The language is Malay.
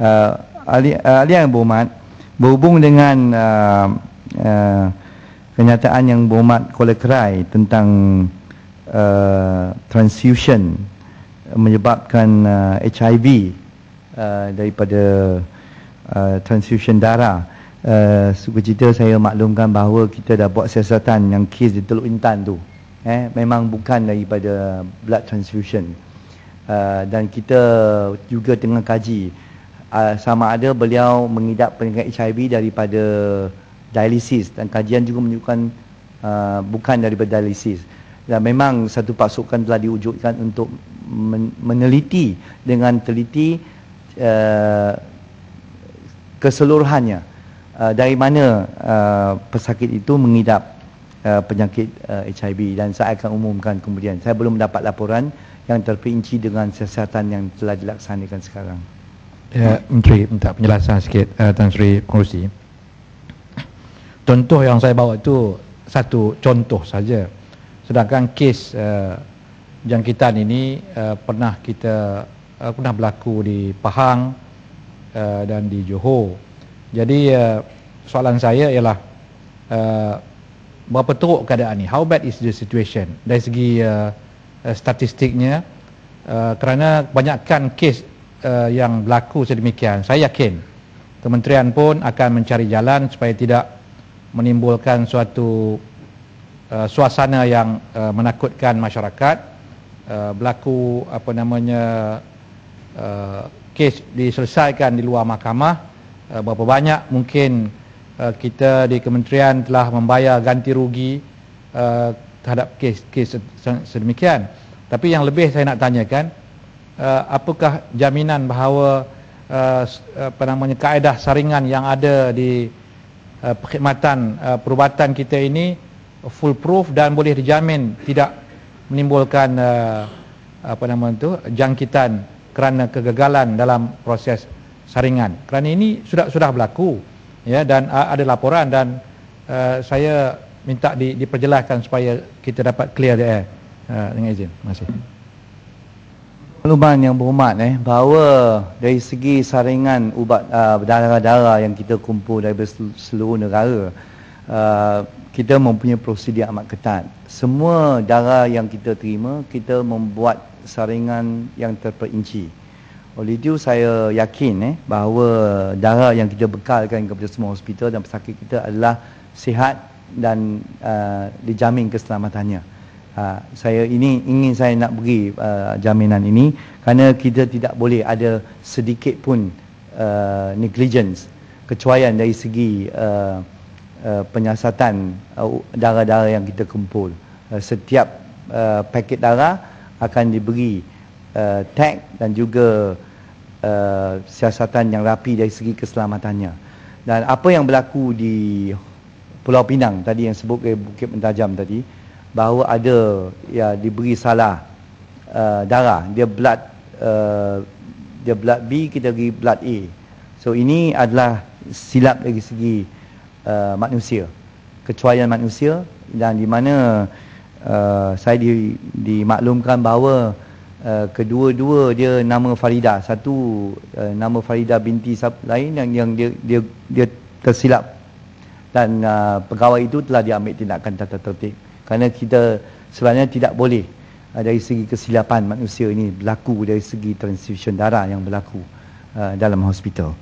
uh, Ali uh, Ali Bumat berhubung dengan uh, uh, kenyataan yang Bumat kolekrai tentang uh, transfusion menyebabkan uh, HIV uh, daripada uh, transfusion darah. Uh, suka cerita saya maklumkan bahawa kita dah buat siasatan yang kes di Teluk Intan tu. Eh, memang bukan daripada blood transfusion. Uh, dan kita juga tengah kaji Ah, sama ada beliau mengidap penyakit HIV daripada dialisis dan kajian juga menunjukkan uh, bukan daripada dialisis. Dan memang satu pasukan telah diwujudkan untuk men- meneliti dengan teliti uh, keseluruhannya uh, dari mana uh, pesakit itu mengidap uh, penyakit uh, HIV dan saya akan umumkan kemudian. Saya belum dapat laporan yang terperinci dengan siasatan yang telah dilaksanakan sekarang. Ya, Menteri minta penjelasan sikit uh, eh, Tan Sri Pengurusi contoh yang saya bawa itu satu contoh saja sedangkan kes uh, jangkitan ini uh, pernah kita uh, pernah berlaku di Pahang uh, dan di Johor jadi uh, soalan saya ialah uh, berapa teruk keadaan ini how bad is the situation dari segi uh, statistiknya uh, kerana kebanyakan kes uh, yang berlaku sedemikian. Saya yakin kementerian pun akan mencari jalan supaya tidak menimbulkan suatu uh, suasana yang uh, menakutkan masyarakat uh, berlaku apa namanya uh, kes diselesaikan di luar mahkamah uh, berapa banyak mungkin uh, kita di kementerian telah membayar ganti rugi uh, terhadap kes-kes sedemikian tapi yang lebih saya nak tanyakan uh, apakah jaminan bahawa uh, apa namanya kaedah saringan yang ada di uh, perkhidmatan uh, perubatan kita ini full proof dan boleh dijamin tidak menimbulkan uh, apa nama itu jangkitan kerana kegagalan dalam proses saringan. Kerana ini sudah sudah berlaku ya dan uh, ada laporan dan uh, saya minta di, diperjelaskan supaya kita dapat clear dia uh, dengan izin. Terima kasih. Maklumat yang berhormat eh, bahawa dari segi saringan ubat ah, darah-darah uh, yang kita kumpul dari seluruh negara uh, kita mempunyai prosedur amat ketat. Semua darah yang kita terima, kita membuat saringan yang terperinci. Oleh itu saya yakin eh, bahawa darah yang kita bekalkan kepada semua hospital dan pesakit kita adalah sihat dan uh, dijamin keselamatannya ha, saya ini ingin saya nak beri uh, jaminan ini kerana kita tidak boleh ada sedikit pun uh, negligence kecuaian dari segi uh, uh, penyiasatan uh, darah-darah yang kita kumpul uh, setiap uh, paket darah akan diberi uh, tag dan juga uh, siasatan yang rapi dari segi keselamatannya dan apa yang berlaku di Pulau Pinang tadi yang sebut ke Bukit Mentajam tadi uh, bahawa ada ya diberi salah uh, darah dia blood uh, dia blood B kita bagi blood A so ini adalah silap dari segi uh, manusia kecuaian manusia dan di mana uh, saya di, dimaklumkan bahawa uh, kedua-dua dia nama Farida satu uh, nama Farida binti lain yang yang dia dia dia tersilap dan uh, pegawai itu telah diambil tindakan tata tertib kerana kita sebenarnya tidak boleh uh, dari segi kesilapan manusia ini berlaku dari segi transfusion darah yang berlaku uh, dalam hospital